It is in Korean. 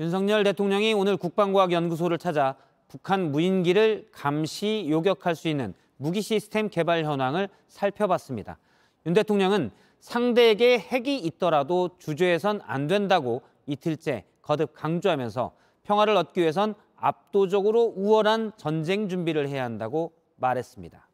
윤석열 대통령이 오늘 국방과학연구소를 찾아 북한 무인기를 감시, 요격할 수 있는 무기 시스템 개발 현황을 살펴봤습니다. 윤 대통령은 상대에게 핵이 있더라도 주저해선 안 된다고 이틀째 거듭 강조하면서 평화를 얻기 위해선 압도적으로 우월한 전쟁 준비를 해야 한다고 말했습니다.